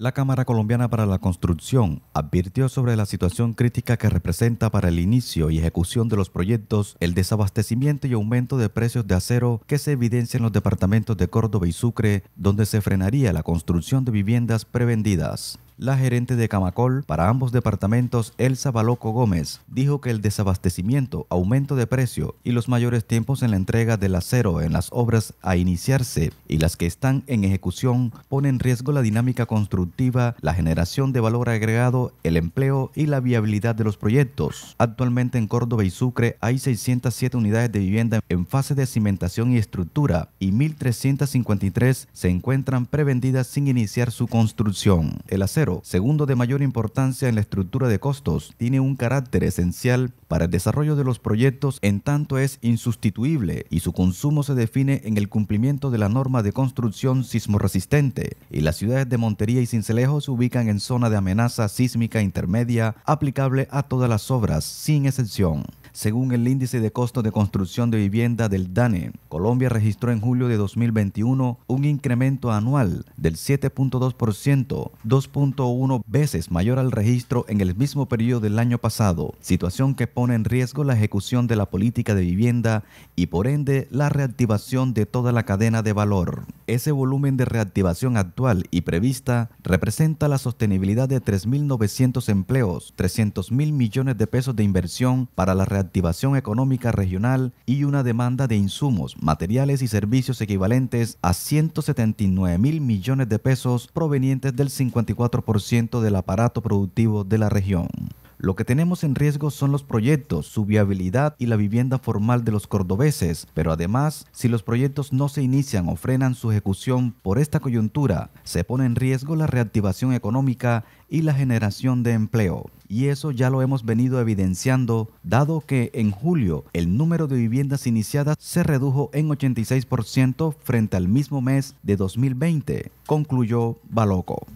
La Cámara Colombiana para la Construcción advirtió sobre la situación crítica que representa para el inicio y ejecución de los proyectos el desabastecimiento y aumento de precios de acero que se evidencia en los departamentos de Córdoba y Sucre, donde se frenaría la construcción de viviendas prevendidas. La gerente de Camacol para ambos departamentos, Elsa Baloco Gómez, dijo que el desabastecimiento, aumento de precio y los mayores tiempos en la entrega del acero en las obras a iniciarse y las que están en ejecución ponen en riesgo la dinámica constructiva, la generación de valor agregado, el empleo y la viabilidad de los proyectos. Actualmente en Córdoba y Sucre hay 607 unidades de vivienda en fase de cimentación y estructura y 1.353 se encuentran prevendidas sin iniciar su construcción. El acero segundo de mayor importancia en la estructura de costos, tiene un carácter esencial para el desarrollo de los proyectos en tanto es insustituible y su consumo se define en el cumplimiento de la norma de construcción sismorresistente y las ciudades de Montería y Cincelejo se ubican en zona de amenaza sísmica intermedia aplicable a todas las obras sin excepción según el índice de costo de construcción de vivienda del DANE. Colombia registró en julio de 2021 un incremento anual del 7.2%, 2.1 veces mayor al registro en el mismo periodo del año pasado, situación que pone en riesgo la ejecución de la política de vivienda y por ende la reactivación de toda la cadena de valor ese volumen de reactivación actual y prevista representa la sostenibilidad de 3.900 empleos, 300.000 millones de pesos de inversión para la reactivación económica regional y una demanda de insumos, materiales y servicios equivalentes a 179.000 millones de pesos provenientes del 54% del aparato productivo de la región. Lo que tenemos en riesgo son los proyectos, su viabilidad y la vivienda formal de los cordobeses, pero además, si los proyectos no se inician o frenan su ejecución por esta coyuntura, se pone en riesgo la reactivación económica y la generación de empleo. Y eso ya lo hemos venido evidenciando, dado que en julio el número de viviendas iniciadas se redujo en 86% frente al mismo mes de 2020, concluyó Baloco.